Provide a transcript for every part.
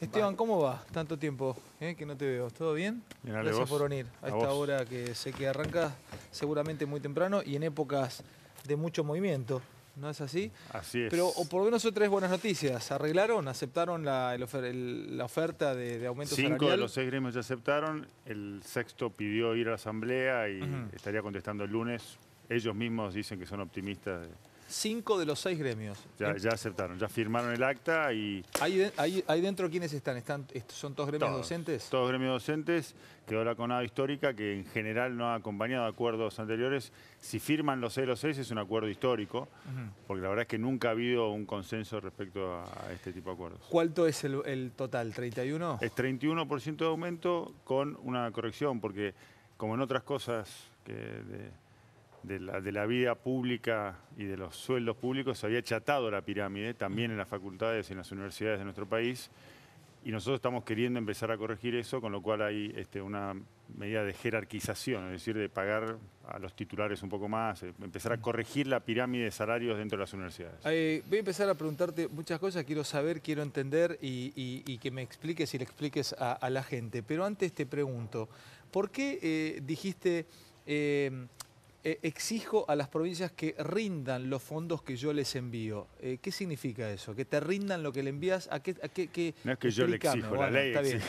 Esteban, ¿cómo va? Tanto tiempo eh, que no te veo. ¿Todo bien? Gracias por venir a, esta hora que sé que arranca seguramente muy temprano y en épocas de mucho movimiento. ¿No es así? Así es. Pero por lo menos son tres buenas noticias. ¿Arreglaron? ¿Aceptaron la, oferta de, aumento Cinco de los seis gremios ya aceptaron. El sexto pidió ir a la asamblea y estaría contestando el lunes. Ellos mismos dicen que son optimistas. De cinco de los seis gremios. Ya, ya aceptaron, ya firmaron el acta y... hay dentro quiénes están? están ¿Son todos gremios docentes? Todos gremios docentes, quedó la CONADA histórica que en general no ha acompañado acuerdos anteriores. Si firman los 06 los es un acuerdo histórico, porque la verdad es que nunca ha habido un consenso respecto a, este tipo de acuerdos. ¿Cuánto es el, total? ¿31? Es 31% de aumento con una corrección, porque como en otras cosas que de la, vida pública y de los sueldos públicos se había achatado la pirámide, también en las facultades y en las universidades de nuestro país, y nosotros estamos queriendo empezar a corregir eso, con lo cual hay este, una medida de jerarquización, es decir, de pagar a los titulares un poco más, eh, empezar a corregir la pirámide de salarios dentro de las universidades. Eh, voy a empezar a preguntarte muchas cosas, quiero saber, quiero entender y, que me expliques y le expliques a, la gente. Pero antes te pregunto, ¿por qué eh, dijiste... Eh, exijo a las provincias que rindan los fondos que yo les envío. Eh, ¿Qué significa eso? ¿Que te rindan lo que le envías? ¿A qué, no es que yo le exijo, la ley está bien.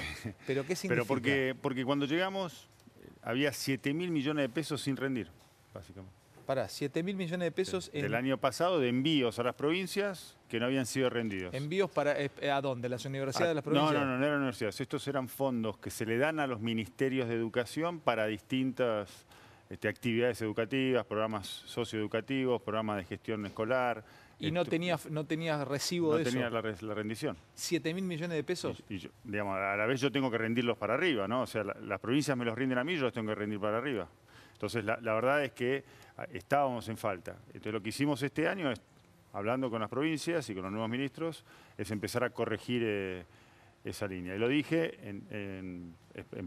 ¿Pero qué significa? Pero porque, porque cuando llegamos eh, había 7 mil millones de pesos sin rendir, básicamente. Para, 7 mil millones de pesos... En... Del año pasado de envíos a las provincias que no habían sido rendidos. ¿Envíos para a dónde? ¿Las universidades de ah, las provincias? No, no, no, no eran universidades. Estos eran fondos que se le dan a los ministerios de educación para distintas este, actividades educativas, programas socioeducativos, programas de gestión escolar. Y no tenías no tenía recibo de eso. No tenía la, rendición. ¿7 mil millones de pesos? Y, a la vez yo tengo que rendirlos para arriba, ¿no? O sea, las provincias me los rinden a mí, yo los tengo que rendir para arriba. Entonces, la, verdad es que ah, estábamos en falta. Entonces, lo que hicimos este año hablando con las provincias y con los nuevos ministros, es empezar a corregir eh, esa línea. Y lo dije, en,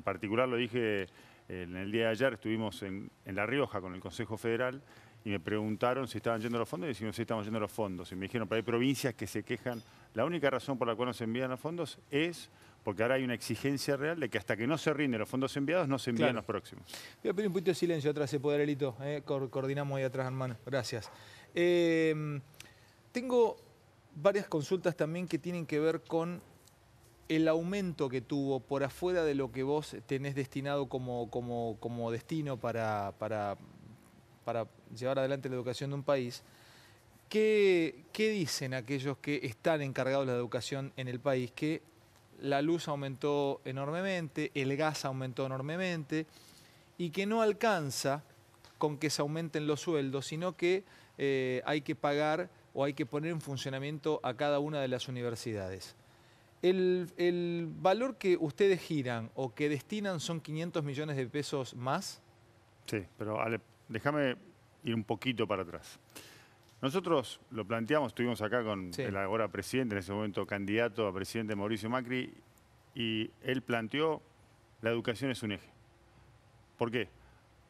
particular lo dije en el día de ayer estuvimos en, La Rioja con el Consejo Federal y me preguntaron si estaban yendo los fondos y si sí estaban yendo los fondos. Y me dijeron, pero hay provincias que se quejan. La única razón por la cual no se envían los fondos es porque ahora hay una exigencia real de que hasta que no se rinden los fondos enviados, no se envían los próximos. Voy a pedir un poquito de silencio atrás, de poder, Elito. Eh, coordinamos ahí atrás, hermano. Gracias. Eh, tengo varias consultas también que tienen que ver con el aumento que tuvo por afuera de lo que vos tenés destinado como, destino para, llevar adelante la educación de un país, ¿qué, dicen aquellos que están encargados de la educación en el país? Que la luz aumentó enormemente, el gas aumentó enormemente y que no alcanza con que se aumenten los sueldos, sino que eh, hay que pagar o hay que poner en funcionamiento a cada una de las universidades el, valor que ustedes giran o que destinan son 500 millones de pesos más. Sí, pero déjame ir un poquito para atrás. Nosotros lo planteamos, estuvimos acá con el ahora presidente, en ese momento candidato a presidente Mauricio Macri, y él planteó la educación es un eje. ¿Por qué?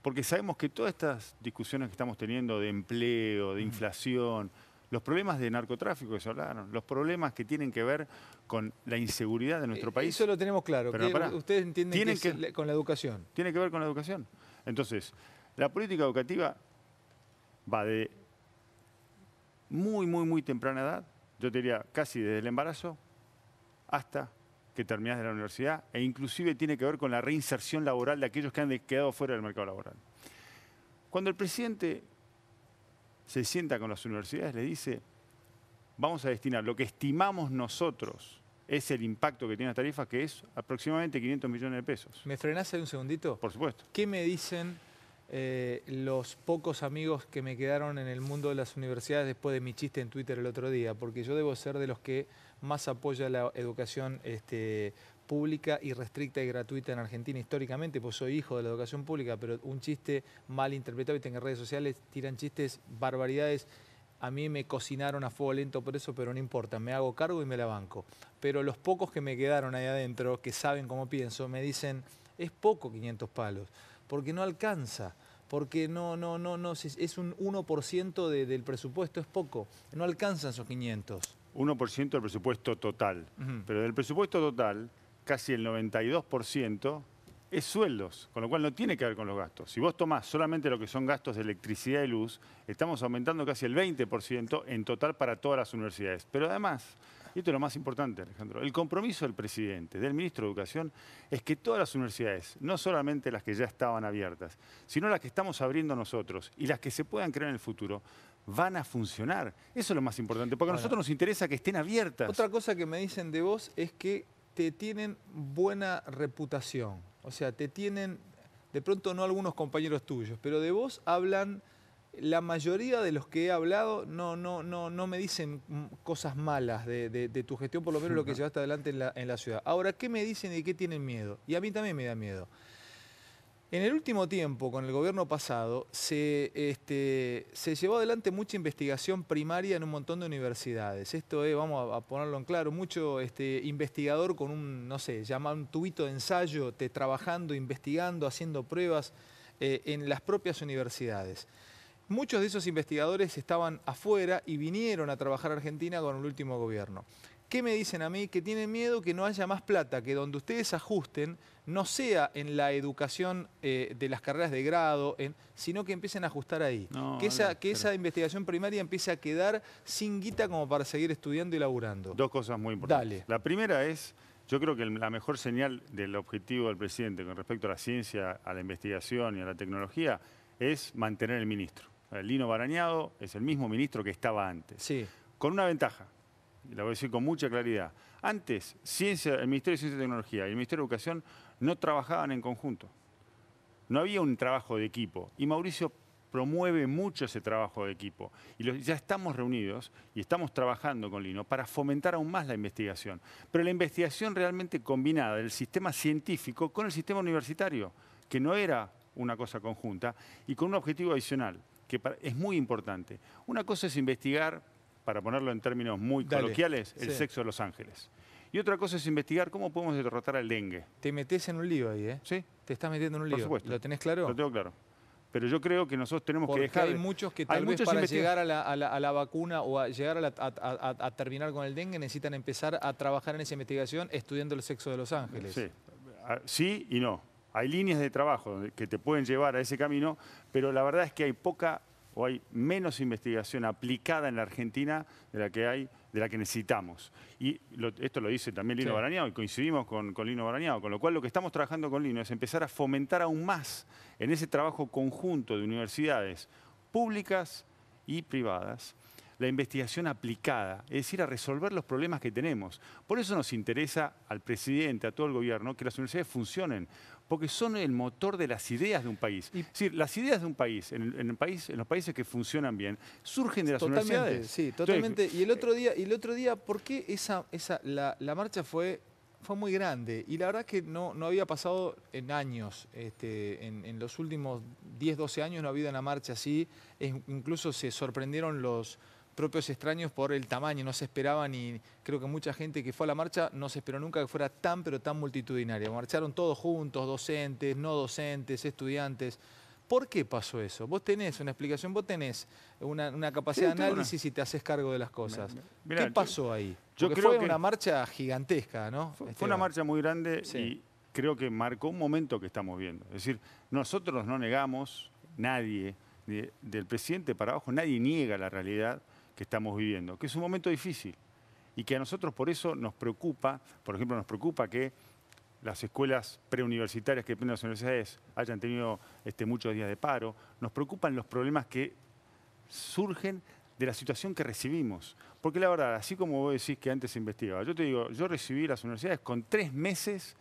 Porque sabemos que todas estas discusiones que estamos teniendo de empleo, de inflación, los problemas de narcotráfico que se hablaron, los problemas que tienen que ver con la inseguridad de nuestro eh, país. Eso lo tenemos claro, que ustedes entienden que, con la educación. Tiene que ver con la educación. Entonces, la política educativa va de muy, muy, muy temprana edad, yo te diría casi desde el embarazo, hasta que terminás de la universidad, e inclusive tiene que ver con la reinserción laboral de aquellos que han quedado fuera del mercado laboral. Cuando el presidente se sienta con las universidades, le dice, vamos a destinar lo que estimamos nosotros es el impacto que tiene la tarifa, que es aproximadamente 500 millones de pesos. ¿Me frenás ahí un segundito? Por supuesto. ¿Qué me dicen eh, los pocos amigos que me quedaron en el mundo de las universidades después de mi chiste en Twitter el otro día? Porque yo debo ser de los que más apoya la educación este, pública y restricta y gratuita en Argentina históricamente, pues soy hijo de la educación pública, pero un chiste mal interpretado, y en redes sociales tiran chistes, barbaridades. A mí me cocinaron a fuego lento por eso, pero no importa, me hago cargo y me la banco. Pero los pocos que me quedaron ahí adentro, que saben cómo pienso, me dicen, es poco 500 palos, porque no alcanza porque no, no, no, no, es un 1% del presupuesto, es poco, no alcanzan esos 500. 1% del presupuesto total, pero del presupuesto total casi el 92%, es sueldos, con lo cual no tiene que ver con los gastos. Si vos tomás solamente lo que son gastos de electricidad y luz, estamos aumentando casi el 20% en total para todas las universidades. Pero además, y esto es lo más importante, Alejandro, el compromiso del presidente, del ministro de Educación, es que todas las universidades, no solamente las que ya estaban abiertas, sino las que estamos abriendo nosotros y las que se puedan crear en el futuro, van a funcionar. Eso es lo más importante, porque a nosotros nos interesa que estén abiertas. Otra cosa que me dicen de vos es que te tienen buena reputación. O sea, te tienen, de pronto no algunos compañeros tuyos, pero de vos hablan, la mayoría de los que he hablado no, no, no, no me dicen cosas malas de, tu gestión, por lo menos lo que llevaste adelante en la, en la ciudad. Ahora, ¿qué me dicen y qué tienen miedo? Y a mí también me da miedo. En el último tiempo, con el gobierno pasado, este, se, llevó adelante mucha investigación primaria en un montón de universidades. Esto es, vamos a, ponerlo en claro, mucho este, investigador con un, no sé, llama un tubito de ensayo, te, trabajando, investigando, haciendo pruebas eh, en las propias universidades. Muchos de esos investigadores estaban afuera y vinieron a trabajar a Argentina con el último gobierno. ¿Qué me dicen a mí? Que tienen miedo que no haya más plata, que donde ustedes ajusten no sea en la educación eh, de las carreras de grado, sino que empiecen a ajustar ahí. que esa, investigación primaria empiece a quedar sin guita como para seguir estudiando y laburando. Dos cosas muy importantes. La primera es, yo creo que la mejor señal del objetivo del presidente con respecto a la ciencia, a la investigación y a la tecnología es mantener el ministro. El Lino Barañado es el mismo ministro que estaba antes. Sí. Con una ventaja, la voy a decir con mucha claridad. Antes, ciencia, el Ministerio de Ciencia y Tecnología y el Ministerio de Educación no trabajaban en conjunto. No había un trabajo de equipo. Y Mauricio promueve mucho ese trabajo de equipo. Y ya estamos reunidos y estamos trabajando con Lino para fomentar aún más la investigación. Pero la investigación realmente combinada del sistema científico con el sistema universitario, que no era una cosa conjunta, y con un objetivo adicional, que es muy importante. Una cosa es investigar para ponerlo en términos muy coloquiales, el sexo de los ángeles. Y otra cosa es investigar cómo podemos derrotar al dengue. Te metes en un lío ahí, ¿eh? Sí. Te estás metiendo en un lío. Por supuesto. ¿Lo tenés claro? Lo tengo claro. Pero yo creo que nosotros tenemos que dejar... hay muchos que tal vez para llegar a la, vacuna o a llegar a, a, terminar con el dengue necesitan empezar a trabajar en esa investigación estudiando el sexo de los ángeles. Sí, ah, sí y no. Hay líneas de trabajo que te pueden llevar a ese camino, pero la verdad es que hay poca o hay menos investigación aplicada en la Argentina de la que hay, de la que necesitamos. Y esto lo dice también Lino Barañao y coincidimos con, con Lino Barañao, con lo cual lo que estamos trabajando con Lino es empezar a fomentar aún más en ese trabajo conjunto de universidades públicas y privadas la investigación aplicada, es decir, a resolver los problemas que tenemos. Por eso nos interesa al presidente, a todo el gobierno, que las universidades funcionen, porque son el motor de las ideas de un país. es decir, las ideas de un país en, el país, en los países que funcionan bien, surgen de las totalmente, universidades. Sí, totalmente. y el eh, otro día, y el otro día, ¿por qué esa, esa, la, marcha fue fue muy grande y la verdad que no, no había pasado en años, este, en, los últimos 10, 12 años no ha habido una marcha así, incluso se sorprendieron los, propios extraños por el tamaño, no se esperaban y creo que mucha gente que fue a la marcha no se esperó nunca que fuera tan pero tan multitudinaria. Marcharon todos juntos, docentes, no docentes, estudiantes. ¿Por qué pasó eso? Vos tenés una explicación, vos tenés una, capacidad de análisis y te haces cargo de las cosas. ¿Qué pasó ahí? yo creo fue una marcha gigantesca, ¿no? Fue, una marcha muy grande y creo que marcó un momento que estamos viendo. Es decir, nosotros no negamos, nadie, del presidente para abajo, nadie niega la realidad que estamos viviendo, que es un momento difícil y que a nosotros por eso nos preocupa, por ejemplo, nos preocupa que las escuelas preuniversitarias que dependen de las universidades hayan tenido este, muchos días de paro, nos preocupan los problemas que surgen de la situación que recibimos. Porque la verdad, así como vos decís que antes se investigaba, yo te digo, yo recibí las universidades con tres meses,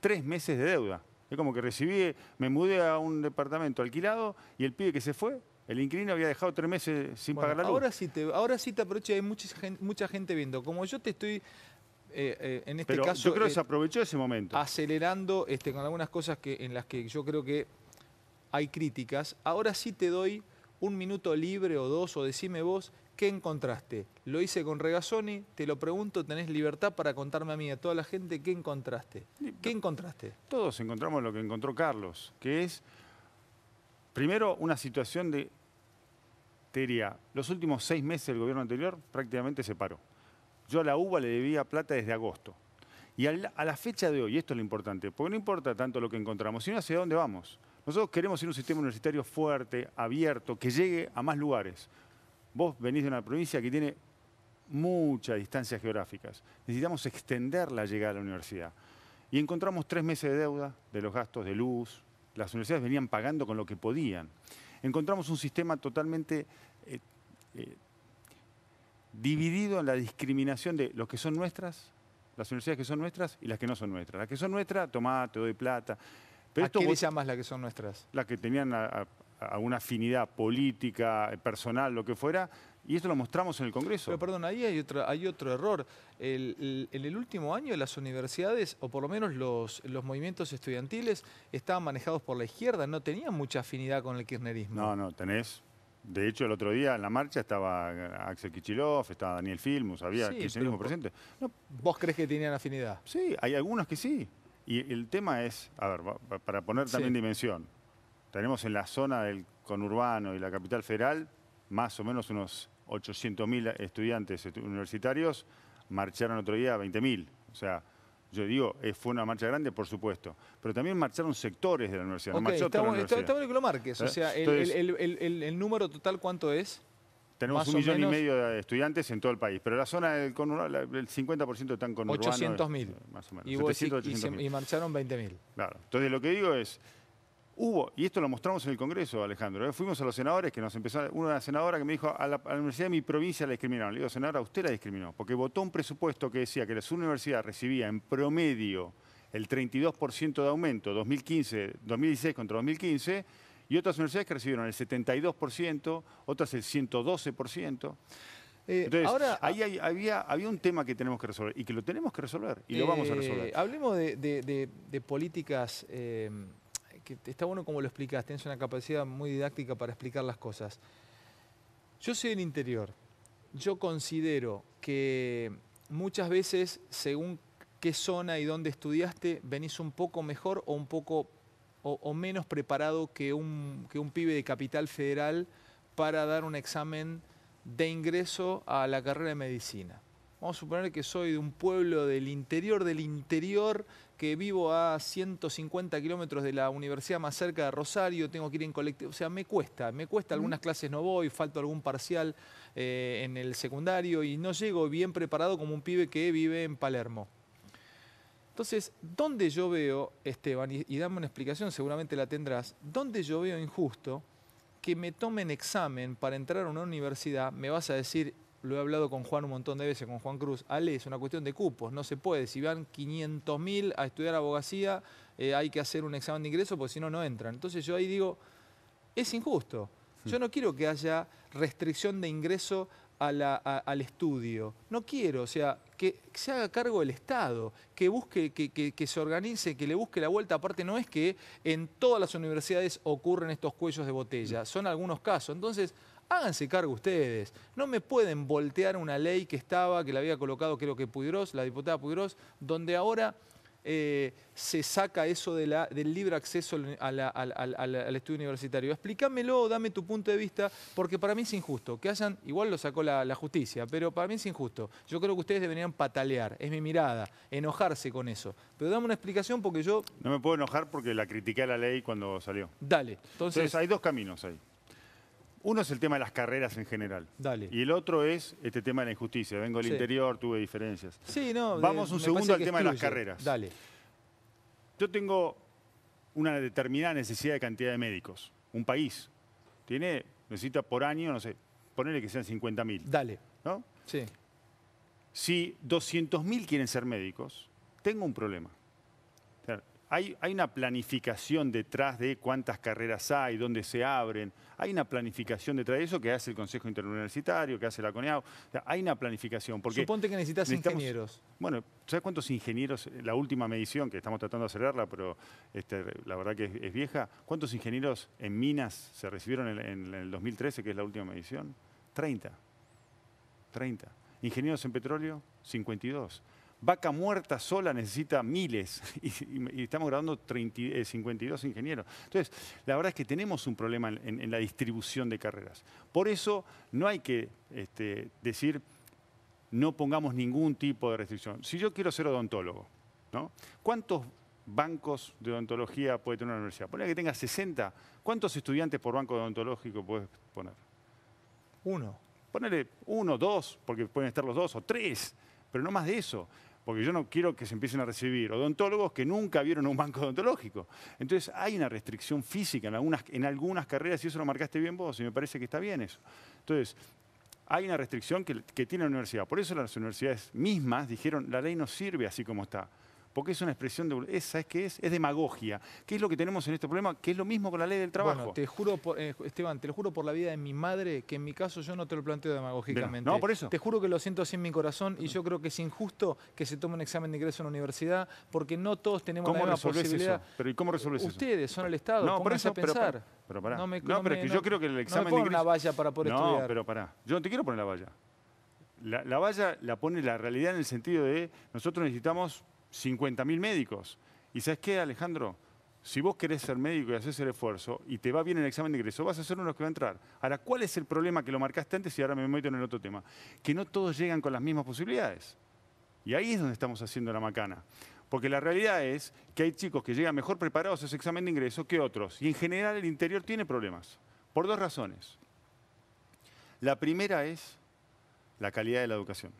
tres meses de deuda. Es como que recibí, me mudé a un departamento alquilado y el pibe que se fue el inquilino había dejado tres meses sin pagar la luz. Ahora sí te, ahora sí te aprovecho, hay mucha gente, mucha gente viendo. Como yo te estoy eh, eh, en este caso. Yo creo que eh, se aprovechó ese momento. Acelerando este, con algunas cosas que, en las que yo creo que hay críticas. Ahora sí te doy un minuto libre o dos, o decime vos, ¿qué encontraste? Lo hice con Regazzoni, te lo pregunto, tenés libertad para contarme a mí, a toda la gente, ¿qué encontraste? ¿Qué encontraste? Todos encontramos lo que encontró Carlos, que es, primero, una situación de los últimos seis meses el gobierno anterior prácticamente se paró. Yo a la UBA le debía plata desde agosto. Y a la, fecha de hoy, esto es lo importante, porque no importa tanto lo que encontramos, sino hacia dónde vamos. Nosotros queremos ir a un sistema universitario fuerte, abierto, que llegue a más lugares. Vos venís de una provincia que tiene muchas distancias geográficas. Necesitamos extender la llegada a la universidad. Y encontramos tres meses de deuda de los gastos de luz. Las universidades venían pagando con lo que podían encontramos un sistema totalmente eh, eh, dividido en la discriminación de los que son nuestras, las universidades que son nuestras y las que no son nuestras. Las que son nuestras, tomá, te doy plata. Pero ¿A esto qué las que son nuestras? Las que tenían alguna afinidad política, eh, personal, lo que fuera, y esto lo mostramos en el Congreso. Pero perdón, ahí hay otro, hay otro error. en el último año las universidades, o por lo menos los, movimientos estudiantiles, estaban manejados por la izquierda, no tenían mucha afinidad con el kirchnerismo. No, no, tenés de hecho, el otro día en la marcha estaba Axel Kichilov, estaba Daniel Filmus, había kirchnerismo presente. No, ¿Vos crees que tenían afinidad? Sí, hay algunos que sí. Y el tema es, a ver, para poner también dimensión, tenemos en la zona del conurbano y la capital federal más o menos unos 800.000 estudiantes universitarios, marcharon otro día 20.000. O sea, yo digo, eh, fue una marcha grande, por supuesto, pero también marcharon sectores de la universidad. Estamos en que lo marques. O ¿Eh? sea, el, número total, ¿cuánto es? Tenemos un millón y medio de estudiantes en todo el país, pero la zona del el 50% están con 800.000. Eh, y, 800, y marcharon 20.000. Claro. Entonces, lo que digo es, Hubo, y esto lo mostramos en el Congreso, Alejandro, ¿eh? fuimos a los senadores que nos empezaron, una senadora que me dijo, a la, universidad de mi provincia la discriminaron. Le digo, senadora, usted la discriminó, porque votó un presupuesto que decía que las universidad recibía en promedio el 32% de aumento, 2015, 2016 contra 2015, y otras universidades que recibieron el 72%, otras el 112%. Eh, Entonces, ahora, ah ahí había, había un tema que tenemos que resolver y que lo tenemos que resolver y lo vamos a eh, resolver. Hablemos de, políticas está bueno como lo explicas, tienes una capacidad muy didáctica para explicar las cosas. Yo soy del interior. Yo considero que muchas veces, según qué zona y dónde estudiaste, venís un poco mejor o un poco menos preparado que un, que un pibe de capital federal para dar un examen de ingreso a la carrera de medicina. Vamos a suponer que soy de un pueblo del interior del interior, que vivo a 150 kilómetros de la universidad más cerca de Rosario, tengo que ir en colectivo. O sea, me cuesta, me cuesta. Algunas clases no voy, falto algún parcial eh, en el secundario y no llego bien preparado como un pibe que vive en Palermo. Entonces, ¿dónde yo veo, Esteban, y dame una explicación, seguramente la tendrás, ¿dónde yo veo injusto que me tomen examen para entrar a una universidad? Me vas a decir, lo he hablado con Juan un montón de veces, con Juan Cruz, Ale, es una cuestión de cupos, no se puede. Si van 500.000 a estudiar abogacía, eh, hay que hacer un examen de ingreso porque si no, no entran. Entonces yo ahí digo, es injusto. Yo no quiero que haya restricción de ingreso al estudio. No quiero, o sea, que se haga cargo el Estado, que busque, que, que, se organice, que le busque la vuelta. Aparte, no es que en todas las universidades ocurren estos cuellos de botella, son algunos casos. Entonces, Háganse cargo ustedes. No me pueden voltear una ley que estaba, que la había colocado creo que Puigros, la diputada Puigros, donde ahora eh, se saca eso del libre acceso al, estudio universitario. Explícamelo, dame tu punto de vista, porque para mí es injusto. Que hayan, igual lo sacó la, justicia, pero para mí es injusto. Yo creo que ustedes deberían patalear, es mi mirada, enojarse con eso. Pero dame una explicación porque yo... No me puedo enojar porque la critiqué a la ley cuando salió. Dale. entonces hay dos caminos ahí. Uno es el tema de las carreras en general. Y el otro es este tema de la injusticia. Vengo del interior, tuve diferencias. Sí, no. Vamos un segundo al tema de las carreras. Dale. Yo tengo una determinada necesidad de cantidad de médicos. Un país tiene, necesita por año, no sé, ponerle que sean mil. Dale. ¿No? Sí. Si 200.000 quieren ser médicos, tengo un problema hay, una planificación detrás de cuántas carreras hay, dónde se abren. Hay una planificación detrás de eso que hace el Consejo Interuniversitario, que hace la Coneau. hay una planificación. Porque Suponte que necesitas ingenieros. Bueno, ¿sabes cuántos ingenieros? La última medición, que estamos tratando de acelerarla, pero este, la verdad que es, vieja. ¿Cuántos ingenieros en minas se recibieron en, en el 2013, que es la última medición? 30. 30. Ingenieros en petróleo, 52. Vaca muerta sola necesita miles y, estamos grabando 52 eh, ingenieros. Entonces, la verdad es que tenemos un problema en, la distribución de carreras. Por eso no hay que este, decir no pongamos ningún tipo de restricción. Si yo quiero ser odontólogo, ¿no? ¿cuántos bancos de odontología puede tener una universidad? Ponle que tenga 60. ¿Cuántos estudiantes por banco odontológico puedes poner? Uno. Ponele uno, dos, porque pueden estar los dos, o tres, pero no más de eso porque yo no quiero que se empiecen a recibir odontólogos que nunca vieron un banco odontológico. Entonces hay una restricción física en algunas, en algunas carreras, y eso lo marcaste bien vos, y me parece que está bien eso. Entonces, hay una restricción que tiene la universidad. Por eso las universidades mismas dijeron, la ley no sirve así como está porque es una expresión de... Esa Es, que es? Es demagogia. ¿Qué es lo que tenemos en este problema? Que es lo mismo con la ley del trabajo. te juro, eh, Esteban, te lo juro por la vida de mi madre que en mi caso yo no te lo planteo demagógicamente. No, por eso. Te juro que lo siento así en mi corazón y yo creo que es injusto que se tome un examen de ingreso en la universidad porque no todos tenemos una la posibilidad. y cómo resolves eso? Ustedes son el Estado, no, por a pensar. Pero, No, pero es que yo creo que el examen de ingreso... valla para poder estudiar. No, pero pará. Yo no te quiero poner la valla. la, valla la pone la realidad en el sentido de nosotros necesitamos 50.000 médicos. ¿Y sabes qué, Alejandro? Si vos querés ser médico y haces el esfuerzo y te va bien el examen de ingreso, vas a ser uno de los que va a entrar. Ahora, ¿cuál es el problema que lo marcaste antes y ahora me meto en el otro tema? Que no todos llegan con las mismas posibilidades. Y ahí es donde estamos haciendo la macana. Porque la realidad es que hay chicos que llegan mejor preparados a ese examen de ingreso que otros. Y en general el interior tiene problemas. Por dos razones. La primera es la calidad de la educación.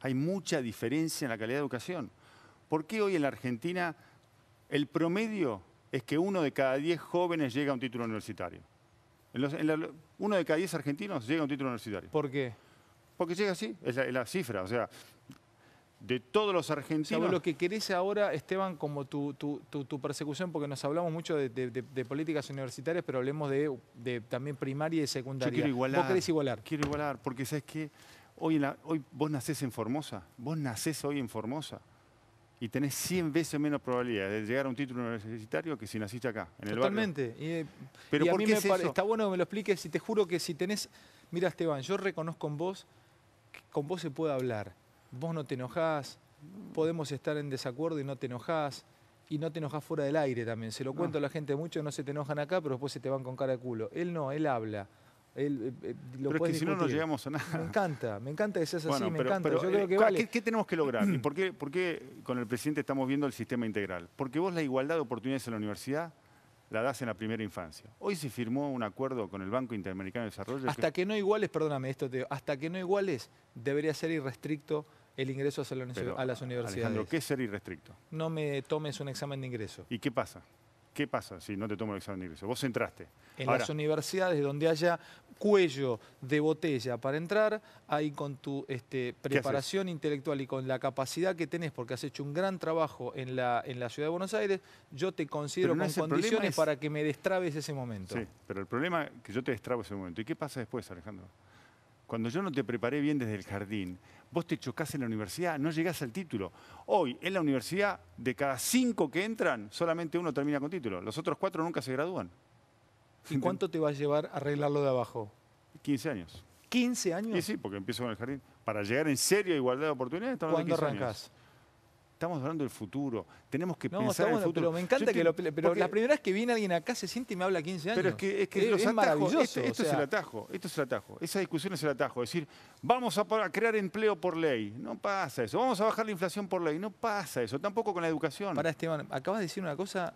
Hay mucha diferencia en la calidad de educación. ¿Por qué hoy en la Argentina el promedio es que uno de cada diez jóvenes llega a un título universitario? uno de cada diez argentinos llega a un título universitario. ¿Por qué? Porque llega así, es la, cifra. O sea, de todos los argentinos. lo que querés ahora, Esteban, como tu, persecución, porque nos hablamos mucho de, políticas universitarias, pero hablemos de, de, también primaria y secundaria. quiero igualar. ¿Vos igualar? Quiero igualar, porque sabes que hoy, hoy vos nacés en Formosa, vos nacés hoy en Formosa y tenés 100 veces menos probabilidad de llegar a un título universitario que si naciste acá, en el Totalmente. Pero está bueno que me lo expliques y te juro que si tenés... Mira, Esteban, yo reconozco con vos que con vos se puede hablar. Vos no te enojás, podemos estar en desacuerdo y no te enojás y no te enojás fuera del aire también. Se lo cuento a la gente mucho, no se te enojan acá, pero después se te van con cara de culo. Él no, él habla. Eh, eh, pero es que si no, no llegamos a nada. Me encanta, me encanta que seas así, me encanta. Eh, ¿qué, tenemos que lograr? ¿Y por qué, por qué con el presidente estamos viendo el sistema integral? Porque vos la igualdad de oportunidades en la universidad la das en la primera infancia. Hoy se firmó un acuerdo con el Banco Interamericano de Desarrollo. Hasta que, no iguales, perdóname esto, digo, hasta que no iguales debería ser irrestricto el ingreso a, las universidades. Alejandro, ¿qué es ser irrestricto? No me tomes un examen de ingreso. ¿Y qué pasa? ¿Qué pasa si no te tomo el examen de ingreso? Vos entraste. En las universidades donde haya cuello de botella para entrar, ahí con tu este, preparación intelectual y con la capacidad que tenés, porque has hecho un gran trabajo en la, en la ciudad de Buenos Aires, yo te considero con condiciones para que me destrabes ese momento. Sí, pero el problema es que yo te destrabo ese momento. ¿Y qué pasa después, Alejandro? Cuando yo no te preparé bien desde el jardín, vos te chocás en la universidad, no llegás al título. Hoy, en la universidad, de cada cinco que entran, solamente uno termina con título. Los otros cuatro nunca se gradúan. ¿Y cuánto te va a llevar arreglarlo de abajo? 15 años. ¿15 años? Sí, sí, porque empiezo con el jardín. Para llegar en serio a igualdad de oportunidades, ¿Cuándo arrancas? Estamos hablando del futuro. Tenemos que pensar en el futuro. Pero me encanta que lo, pero la primera vez que viene alguien acá se siente y me habla 15 años. Pero es que, es, que es, maravilloso. Esto, es el atajo. Esto es el atajo. Esa discusión es el atajo. Es decir, vamos a, a, crear empleo por ley. No pasa eso. Vamos a bajar la inflación por ley. No pasa eso. Tampoco con la educación. Para Esteban, acabas de decir una cosa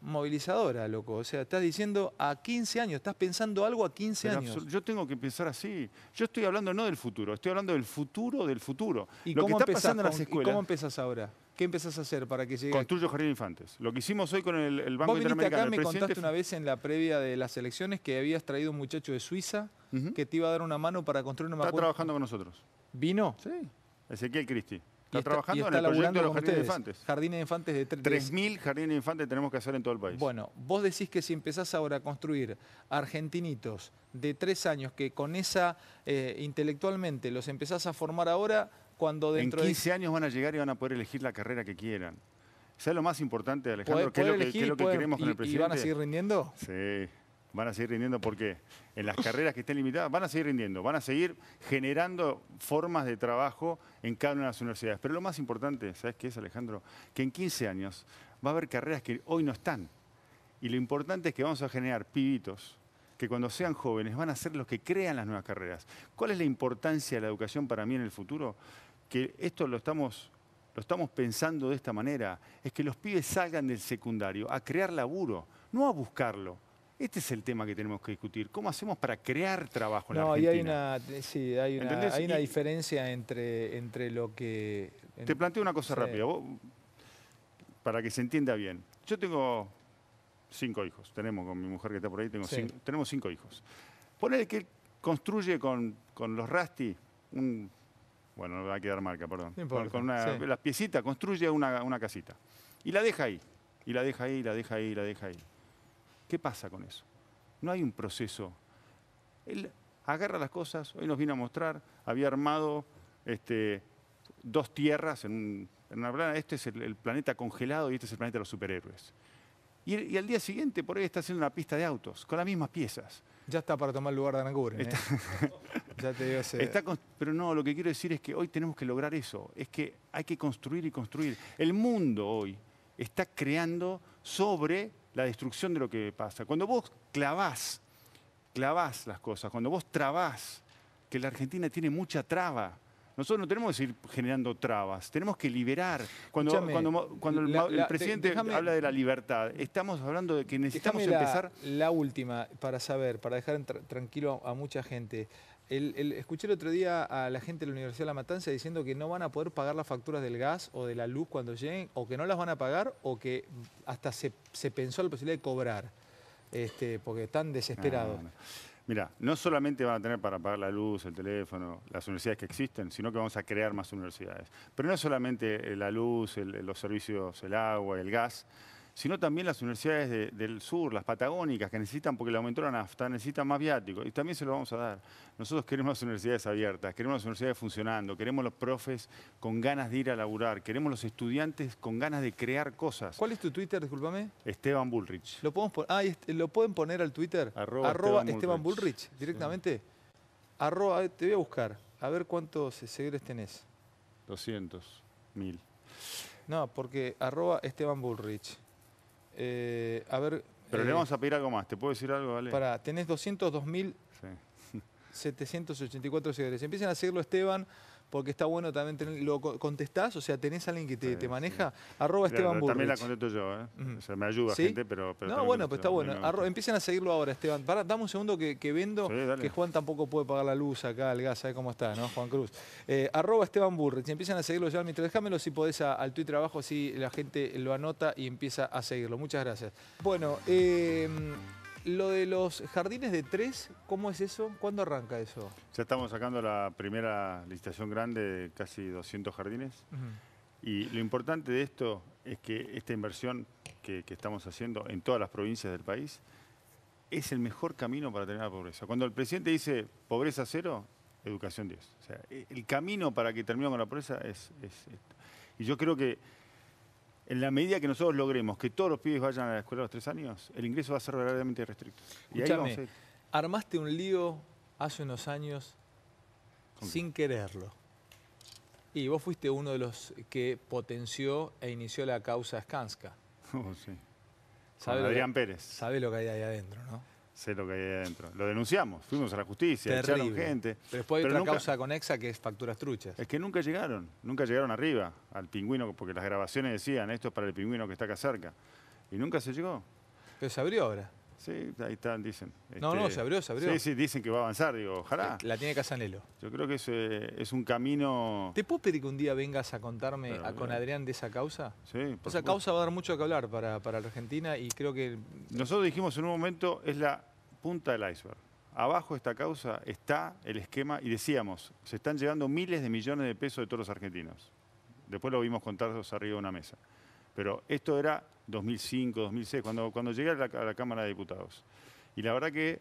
movilizadora, loco. O sea, estás diciendo a 15 años, estás pensando algo a 15 años. Yo tengo que pensar así. Yo estoy hablando no del futuro, estoy hablando del futuro del futuro. ¿Y Lo cómo que está pasando en las escuelas. ¿Cómo empezás ahora? ¿Qué empezás a hacer para que llegue? Construyo Jardín Infantes. Lo que hicimos hoy con el, el Banco ¿Vos Interamericano. acá, me contaste una vez en la previa de las elecciones que habías traído un muchacho de Suiza que te iba a dar una mano para construir una... Está trabajando con nosotros. ¿Vino? Sí. Ezequiel Cristi. Está, trabajando en el proyecto de los jardines de infantes. Jardines de infantes de 3.000 jardines de infantes tenemos que hacer en todo el país. Bueno, vos decís que si empezás ahora a construir argentinitos de tres años que con esa eh, intelectualmente los empezás a formar ahora, cuando dentro de 15 años van a llegar y van a poder elegir la carrera que quieran. es lo más importante, Alejandro? ¿Qué es, lo que, queremos con el presidente? ¿Y van a seguir rindiendo? Sí van a seguir rindiendo porque en las carreras que estén limitadas van a seguir rindiendo, van a seguir generando formas de trabajo en cada una de las universidades. Pero lo más importante, ¿sabes qué es, Alejandro? Que en 15 años va a haber carreras que hoy no están. Y lo importante es que vamos a generar pibitos que cuando sean jóvenes van a ser los que crean las nuevas carreras. ¿Cuál es la importancia de la educación para mí en el futuro? Que esto lo estamos lo estamos pensando de esta manera, es que los pibes salgan del secundario a crear laburo, no a buscarlo. Este es el tema que tenemos que discutir. ¿Cómo hacemos para crear trabajo en la Argentina? hay una, eh, sí, hay una, diferencia entre, entre lo que... te planteo una cosa rápida, para que se entienda bien. Yo tengo cinco hijos, tenemos con mi mujer que está por ahí, tenemos cinco hijos. Pone que construye con, los Rasti Bueno, no va a quedar marca, perdón. con las piecitas, construye una, una casita. Y la deja ahí, y la deja ahí, y la deja ahí, y la deja ahí. ¿Qué pasa con eso? No hay un proceso. Él agarra las cosas, hoy nos vino a mostrar, había armado este, dos tierras en, este es el, planeta congelado y este es el planeta de los superhéroes. Y, al día siguiente por ahí está haciendo una pista de autos, con las mismas piezas. Ya está para tomar lugar de ¿eh? ya te está Pero no, lo que quiero decir es que hoy tenemos que lograr eso, es que hay que construir y construir. El mundo hoy está creando sobre la destrucción de lo que pasa. Cuando vos clavás, clavás las cosas, cuando vos trabás, que la Argentina tiene mucha traba. Nosotros no tenemos que ir generando trabas, tenemos que liberar. Cuando, cuando, el, presidente habla de la libertad, estamos hablando de que necesitamos empezar... La última, para saber, para dejar tranquilo a mucha gente. El, escuché el otro día a la gente de la Universidad de La Matanza diciendo que no van a poder pagar las facturas del gas o de la luz cuando lleguen, o que no las van a pagar, o que hasta se, pensó la posibilidad de cobrar, este, porque están desesperados. Ah, Mira, no solamente van a tener para pagar la luz, el teléfono, las universidades que existen, sino que vamos a crear más universidades. Pero no solamente eh, la luz, los servicios, el agua, el gas sino también las universidades del sur, las patagónicas, que necesitan, porque le aumentó la nafta, necesitan más viáticos, y también se lo vamos a dar. Nosotros queremos las universidades abiertas, queremos las universidades funcionando, queremos los profes con ganas de ir a laburar, queremos los estudiantes con ganas de crear cosas. ¿Cuál es tu Twitter, discúlpame? Esteban Bullrich. ¿Lo, podemos ah, este, ¿lo pueden poner al Twitter? Arroba, Esteban, Bullrich, directamente. te voy a buscar, a ver cuántos seguidores tenés. 200, mil. No, porque arroba Esteban Bullrich. Eh, a ver... Pero le eh, vamos a pedir algo más. ¿Te puedo decir algo, vale? Para, tenés 202.784 sí. seguidores. Empiecen a seguirlo, Esteban porque está bueno también lo contestás, o sea, tenés a alguien que te, maneja, arroba Esteban Burrich. También la contesto yo, ¿eh? o sea, me ayuda gente, pero... no, bueno, pues está bueno. empiecen a seguirlo ahora, Esteban. dame un segundo que, vendo, que Juan tampoco puede pagar la luz acá, el gas, ¿sabes cómo está, no, Juan Cruz? Eh, arroba Esteban Burrich, empiezan a seguirlo ya mientras déjamelo si podés al Twitter abajo, así la gente lo anota y empieza a seguirlo. Muchas gracias. Bueno, eh lo de los jardines de tres, ¿cómo es eso? ¿Cuándo arranca eso? Ya estamos sacando la primera licitación grande de casi 200 jardines. Y lo importante de esto es que esta inversión que, estamos haciendo en todas las provincias del país es el mejor camino para terminar la pobreza. Cuando el presidente dice pobreza cero, educación 10. O sea, e, el camino para que terminemos con la pobreza es, es esto. Y yo creo que en la medida que nosotros logremos que todos los pibes vayan a la escuela a los tres años, el ingreso va a ser verdaderamente restricto. armaste un lío hace unos años sin quererlo. Y vos fuiste uno de los que potenció e inició la causa Skanska. Oh, sí. Adrián Pérez. Sabe lo que hay ahí adentro, ¿no? sé lo que hay adentro. Lo denunciamos, fuimos a la justicia, echaron gente. Pero después hay otra causa conexa que es facturas truchas. Es que nunca llegaron, nunca llegaron arriba al pingüino, porque las grabaciones decían, esto es para el pingüino que está acá cerca. Y nunca se llegó. Pero se abrió ahora. Sí, ahí están, dicen. no, no, se abrió, se abrió. Sí, sí, dicen que va a avanzar, digo, ojalá. La tiene Casanelo. Yo creo que es, eh, es un camino... ¿Te puedo pedir que un día vengas a contarme con Adrián de esa causa? Sí, Esa causa va a dar mucho que hablar para, para la Argentina y creo que... Nosotros dijimos en un momento, es la punta del iceberg. Abajo de esta causa está el esquema y decíamos, se están llevando miles de millones de pesos de todos los argentinos. Después lo vimos contarlos arriba de una mesa. Pero esto era 2005, 2006, cuando, cuando llegué a la, Cámara de Diputados. Y la verdad que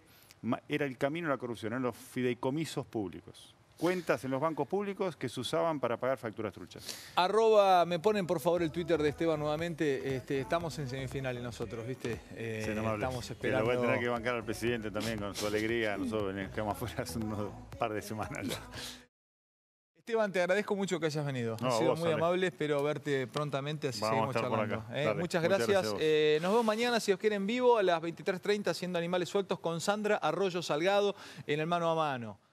era el camino a la corrupción, eran los fideicomisos públicos cuentas en los bancos públicos que se usaban para pagar facturas truchas. Arroba, me ponen por favor el Twitter de Esteban nuevamente. Este, estamos en semifinales nosotros, ¿viste? Eh, estamos esperando. Pero voy a tener que bancar al presidente también con su alegría. Nosotros venimos afuera hace unos par de semanas Esteban, te agradezco mucho que hayas venido. ha sido muy amable, espero verte prontamente, así seguimos charlando. ¿eh? muchas gracias. Eh, nos vemos mañana, si os quieren, vivo a las 23.30 haciendo Animales Sueltos con Sandra Arroyo Salgado en el Mano a Mano.